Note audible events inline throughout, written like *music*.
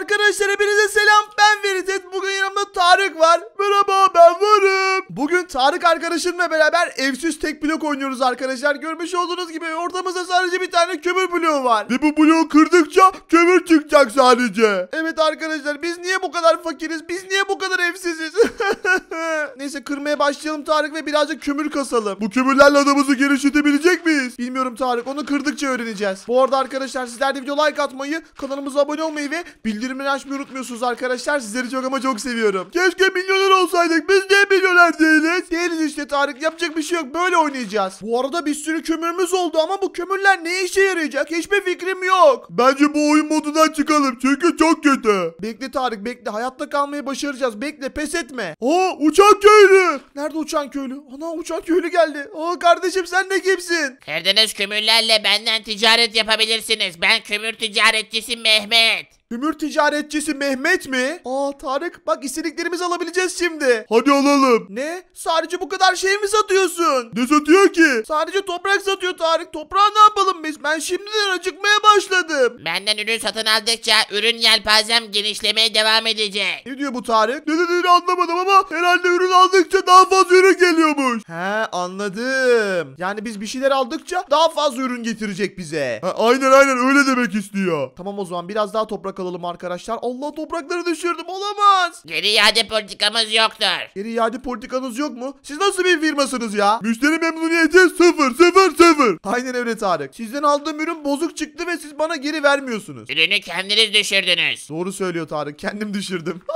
Arkadaşlar hepinize selam ben Veritet Tarık var. Merhaba ben varım. Bugün Tarık arkadaşımla beraber evsiz tek blok oynuyoruz arkadaşlar. Görmüş olduğunuz gibi ortamızda sadece bir tane kömür bloğu var. Ve bu bloğu kırdıkça kömür çıkacak sadece. Evet arkadaşlar biz niye bu kadar fakiriz? Biz niye bu kadar evsiziz? *laughs* Neyse kırmaya başlayalım Tarık ve birazcık kömür kasalım. Bu kömürlerle adamızı genişletebilecek miyiz? Bilmiyorum Tarık onu kırdıkça öğreneceğiz. Bu arada arkadaşlar sizler de video like atmayı, kanalımıza abone olmayı ve bildirimleri açmayı unutmuyorsunuz arkadaşlar. Sizleri çok ama çok seviyorum. Keşke milyoner olsaydık. Biz de milyoner değiliz? Değiliz işte Tarık. Yapacak bir şey yok. Böyle oynayacağız. Bu arada bir sürü kömürümüz oldu ama bu kömürler ne işe yarayacak? Hiçbir fikrim yok. Bence bu oyun modundan çıkalım. Çünkü çok kötü. Bekle Tarık bekle. Hayatta kalmayı başaracağız. Bekle pes etme. Aa uçak köylü. Nerede uçan köylü? Ana uçak köylü geldi. Aa kardeşim sen de kimsin? Kırdığınız kömürlerle benden ticaret yapabilirsiniz. Ben kömür ticaretçisi Mehmet. Ümür ticaretçisi Mehmet mi? Aa Tarık bak istediklerimizi alabileceğiz şimdi. Hadi alalım. Ne? Sadece bu kadar şey mi satıyorsun? Ne satıyor ki? Sadece toprak satıyor Tarık. Toprağı ne yapalım biz? Ben şimdiden acıkmaya başladım. Benden ürün satın aldıkça ürün yelpazem genişlemeye devam edecek. Ne diyor bu Tarık? Ne dediğini anlamadım ama herhalde ürün aldıkça daha fazla ürün geliyormuş. He anladım. Yani biz bir şeyler aldıkça daha fazla ürün getirecek bize. Ha, aynen aynen öyle demek istiyor. Tamam o zaman biraz daha toprak yakalalım arkadaşlar. Allah toprakları düşürdüm olamaz. Geri iade politikamız yoktur. Geri iade politikanız yok mu? Siz nasıl bir firmasınız ya? Müşteri memnuniyeti sıfır sıfır sıfır. Aynen öyle Tarık. Sizden aldığım ürün bozuk çıktı ve siz bana geri vermiyorsunuz. Ürünü kendiniz düşürdünüz. Doğru söylüyor Tarık kendim düşürdüm. *laughs*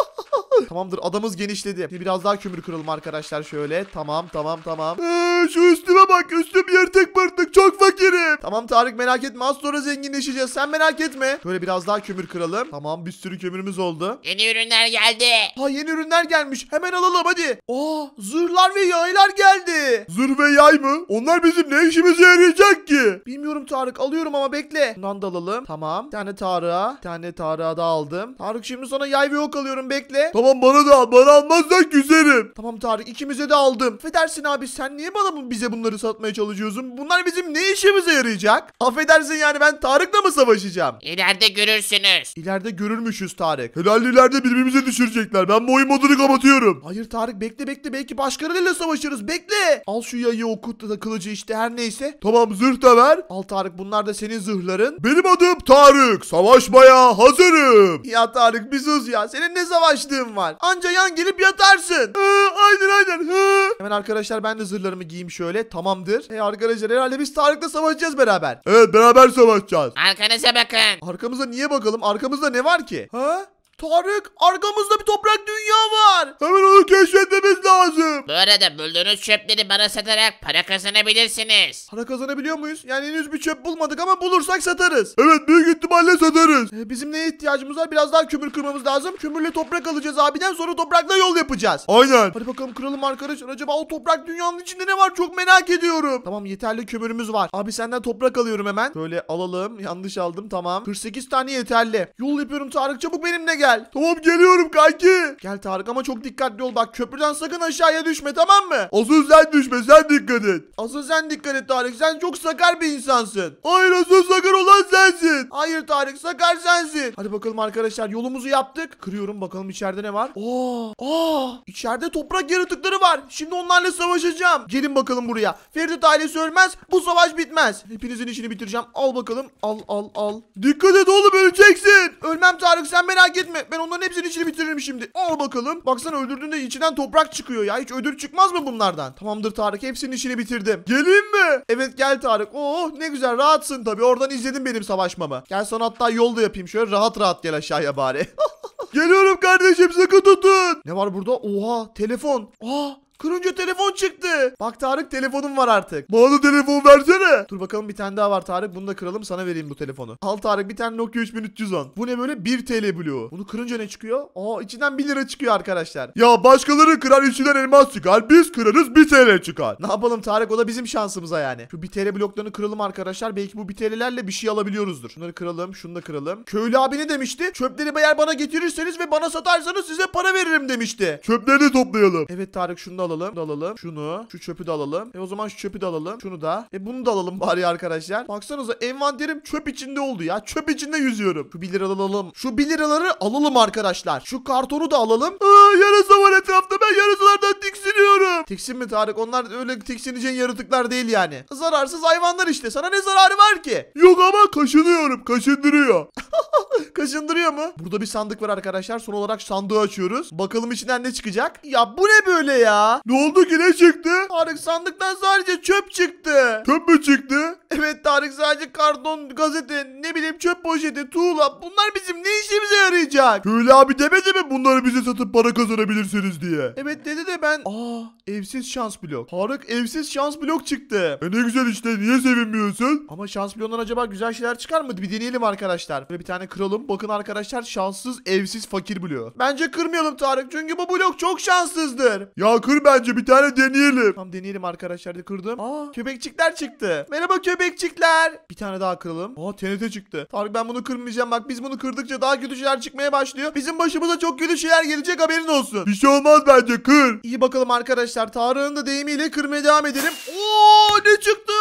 Tamamdır adamız genişledi. biraz daha kömür kıralım arkadaşlar şöyle. Tamam tamam tamam. Ee, şu üstüme bak üstüm yırtık pırtık çok fakirim. Tamam Tarık merak etme az sonra zenginleşeceğiz sen merak etme. Şöyle biraz daha kömür kıralım. Tamam bir sürü kömürümüz oldu. Yeni ürünler geldi. Ha yeni ürünler gelmiş hemen alalım hadi. Aa zırhlar ve yaylar geldi. Zırh ve yay mı? Onlar bizim ne işimize yarayacak ki? Bilmiyorum Tarık alıyorum ama bekle. Bundan da alalım. Tamam. Bir tane Tarık'a. Bir tane Tarık'a da aldım. Tarık şimdi sana yay ve ok alıyorum bekle. Tamam Tamam bana da al. Bana almazsan güzelim. Tamam Tarık ikimize de aldım. Affedersin abi sen niye bana bu- bize bunları satmaya çalışıyorsun? Bunlar bizim ne işimize yarayacak? Affedersin yani ben Tarık'la mı savaşacağım? İleride görürsünüz. İleride görürmüşüz Tarık. Helal ileride birbirimize düşürecekler. Ben bu oyun modunu kapatıyorum. Hayır Tarık bekle bekle belki başkalarıyla savaşırız bekle. Al şu yayı okut da kılıcı işte her neyse. Tamam zırh da ver. Al Tarık bunlar da senin zırhların. Benim adım Tarık. Savaşmaya hazırım. Ya Tarık bir sus ya. Senin ne savaştığın var. Anca yan gelip yatarsın. Hı, aynen aynen. Hı. Hemen arkadaşlar ben de zırhlarımı giyeyim şöyle. Tamamdır. Hey arkadaşlar herhalde biz Tarık'la savaşacağız beraber. Evet beraber savaşacağız. Arkanıza bakın. Arkamıza niye bakalım? Arkamızda ne var ki? Ha? Tarık arkamızda bir toprak dünya var. Hemen onu keşfetmemiz lazım. Bu arada bulduğunuz çöpleri bana satarak para kazanabilirsiniz. Para kazanabiliyor muyuz? Yani henüz bir çöp bulmadık ama bulursak satarız. Evet büyük ihtimalle satarız. Ee, bizim neye ihtiyacımız var? Biraz daha kömür kırmamız lazım. Kömürle toprak alacağız abiden sonra toprakla yol yapacağız. Aynen. Hadi bakalım kıralım arkadaşlar. Acaba o toprak dünyanın içinde ne var? Çok merak ediyorum. Tamam yeterli kömürümüz var. Abi senden toprak alıyorum hemen. Böyle alalım. Yanlış aldım tamam. 48 tane yeterli. Yol yapıyorum Tarık çabuk benimle gel gel. Tamam geliyorum kanki. Gel Tarık ama çok dikkatli ol bak köprüden sakın aşağıya düşme tamam mı? Asıl sen düşme sen dikkat et. Asıl sen dikkat et Tarık sen çok sakar bir insansın. Hayır asıl sakar olan sensin. Hayır Tarık sakar sensin. Hadi bakalım arkadaşlar yolumuzu yaptık. Kırıyorum bakalım içeride ne var? Oo. aa içeride toprak yaratıkları var. Şimdi onlarla savaşacağım. Gelin bakalım buraya. Ferit ailesi ölmez bu savaş bitmez. Hepinizin işini bitireceğim. Al bakalım al al al. Dikkat et oğlum öleceksin. Ölmem Tarık sen merak etme mi? Ben onların hepsini içini bitiririm şimdi. Al bakalım. Baksana öldürdüğünde içinden toprak çıkıyor ya. Hiç ödül çıkmaz mı bunlardan? Tamamdır Tarık. Hepsinin içini bitirdim. Geleyim mi? Evet gel Tarık. Oh ne güzel rahatsın tabii. Oradan izledin benim savaşmamı. Gel sana hatta yol da yapayım. Şöyle rahat rahat gel aşağıya bari. *laughs* Geliyorum kardeşim sakın tutun. Ne var burada? Oha telefon. Aa Kırınca telefon çıktı. Bak Tarık telefonum var artık. Bana telefon versene. Dur bakalım bir tane daha var Tarık. Bunu da kıralım sana vereyim bu telefonu. Al Tarık bir tane Nokia 3310. Bu ne böyle 1 TL bloğu. Bunu kırınca ne çıkıyor? Aa içinden 1 lira çıkıyor arkadaşlar. Ya başkaları kırar içinden elmas çıkar. Biz kırarız 1 TL çıkar. Ne yapalım Tarık o da bizim şansımıza yani. Şu 1 TL bloklarını kıralım arkadaşlar. Belki bu 1 TL'lerle bir şey alabiliyoruzdur. Şunları kıralım şunu da kıralım. Köylü abi ne demişti? Çöpleri eğer bana getirirseniz ve bana satarsanız size para veririm demişti. Çöpleri toplayalım. Evet Tarık şunu da alalım. Bunu da alalım. Şunu. Şu çöpü de alalım. E o zaman şu çöpü de alalım. Şunu da. E bunu da alalım *laughs* bari arkadaşlar. Baksanıza envanterim çöp içinde oldu ya. Çöp içinde yüzüyorum. Şu 1 lira alalım. Şu 1 liraları alalım arkadaşlar. Şu kartonu da alalım. Iı, Aa, yarasa var etrafta ben yarasalardan tiksiniyorum. Tiksin mi Tarık? Onlar öyle tiksineceğin yaratıklar değil yani. Zararsız hayvanlar işte. Sana ne zararı var ki? Yok ama kaşınıyorum. Kaşındırıyor. *laughs* Kaşındırıyor mu? Burada bir sandık var arkadaşlar. Son olarak sandığı açıyoruz. Bakalım içinden ne çıkacak? Ya bu ne böyle ya? Ne oldu ki ne çıktı? Tarık sandıktan sadece çöp çıktı. Çöp mü çıktı? Evet Tarık sadece karton, gazete, ne bileyim çöp poşeti, tuğla. Bunlar bizim ne işimize yarayacak? Köylü abi demedi mi bunları bize satıp para kazanabilirsiniz diye. Evet dedi de ben... Aa evsiz şans blok. Tarık evsiz şans blok çıktı. E ne güzel işte niye sevinmiyorsun? Ama şans bloklar acaba güzel şeyler çıkar mı? Bir deneyelim arkadaşlar. Böyle bir tane kıralım. Bakın arkadaşlar şanssız evsiz fakir bloğu. Bence kırmayalım Tarık çünkü bu blok çok şanssızdır. Ya kır bence bir tane deneyelim. Tamam deneyelim arkadaşlar. Kırdım. Aa köpekçikler çıktı. Merhaba köpekçikler. Bir tane daha kıralım. Aa TNT çıktı. Tarık ben bunu kırmayacağım. Bak biz bunu kırdıkça daha kötü şeyler çıkmaya başlıyor. Bizim başımıza çok kötü şeyler gelecek haberin haberin olsun. Bir şey olmaz bence kır. İyi bakalım arkadaşlar. Tarık'ın da deyimiyle kırmaya devam edelim. Oo ne çıktı?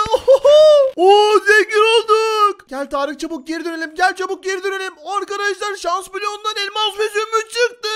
Oo zengin olduk. Gel Tarık çabuk geri dönelim. Gel çabuk geri dönelim. Arkadaşlar şans bloğundan elmas ve zümrüt çıktı.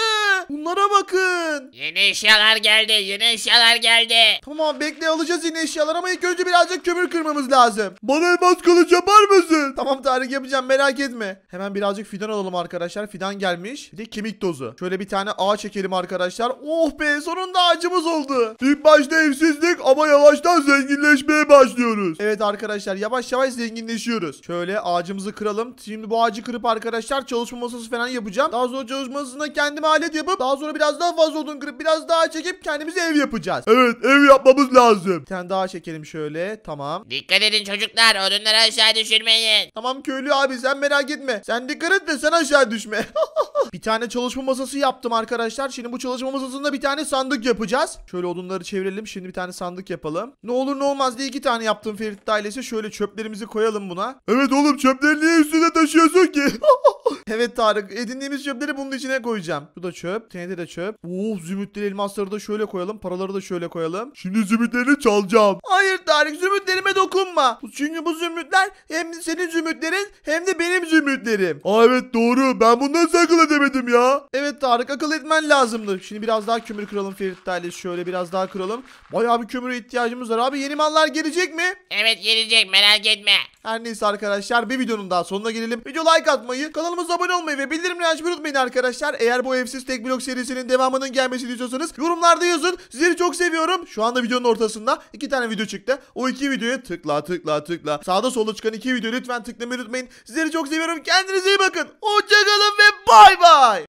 Bunlara bakın. Yeni eşyalar geldi. Yeni eşyalar geldi. Tamam bekle alacağız yeni eşyaları ama ilk önce birazcık kömür kırmamız lazım. Bana elmas kılıç yapar mısın? Tamam tarih yapacağım merak etme. Hemen birazcık fidan alalım arkadaşlar. Fidan gelmiş. Bir de kemik dozu. Şöyle bir tane ağaç çekelim arkadaşlar. Oh be sonunda ağacımız oldu. İlk başta evsizlik ama yavaştan zenginleşmeye başlıyoruz. Evet arkadaşlar yavaş yavaş zenginleşiyoruz. Şöyle ağacımızı kıralım. Şimdi bu ağacı kırıp arkadaşlar çalışma masası falan yapacağım. Daha sonra çalışma masasında kendime alet yapıp daha sonra biraz daha fazla odun kırıp biraz daha çekip kendimize ev yapacağız. Evet ev yapmamız lazım. Bir tane daha çekelim şöyle. Tamam. Dikkat edin çocuklar odunları aşağı düşürmeyin. Tamam köylü abi sen merak etme. Sen dikkat et de sen aşağı düşme. *laughs* bir tane çalışma masası yaptım arkadaşlar. Şimdi bu çalışma masasında bir tane sandık yapacağız. Şöyle odunları çevirelim. Şimdi bir tane sandık yapalım. Ne olur ne olmaz diye iki tane yaptım Ferit ailesi. Şöyle çöplerimizi koyalım buna. Evet oğlum çöpleri niye üstüne taşıyorsun ki? *laughs* evet Tarık edindiğimiz çöpleri bunun içine koyacağım. Bu da çöp. TNT de çöp. Oo zümrüt zümrütleri elmasları da şöyle koyalım. Paraları da şöyle koyalım. Şimdi zümrütlerini çalacağım. Hayır Tarık zümrütlerime dokunma. Çünkü bu zümrütler hem senin zümrütlerin hem de benim zümrütlerim. Aa evet doğru. Ben bundan sakın edemedim ya. Evet Tarık akıl etmen lazımdı. Şimdi biraz daha kömür kıralım Ferit Talis. Şöyle biraz daha kıralım. Bayağı bir kömüre ihtiyacımız var abi. Yeni mallar gelecek mi? Evet gelecek merak etme. Her neyse arkadaşlar bir videonun daha sonuna gelelim. Video like atmayı, kanalımıza abone olmayı ve bildirimleri açmayı unutmayın arkadaşlar. Eğer bu evsiz tek blok serisinin devamının gelmesini istiyorsanız yorumlarda yazın. Sizleri çok seviyorum. Şu anda videonun ortasında iki tane video çıktı. O iki videoya tıkla tıkla tıkla. Sağda solda çıkan iki videoyu lütfen tıklamayı unutmayın. Sizleri çok seviyorum. Kendinize iyi bakın. Hoşçakalın ve bay bay.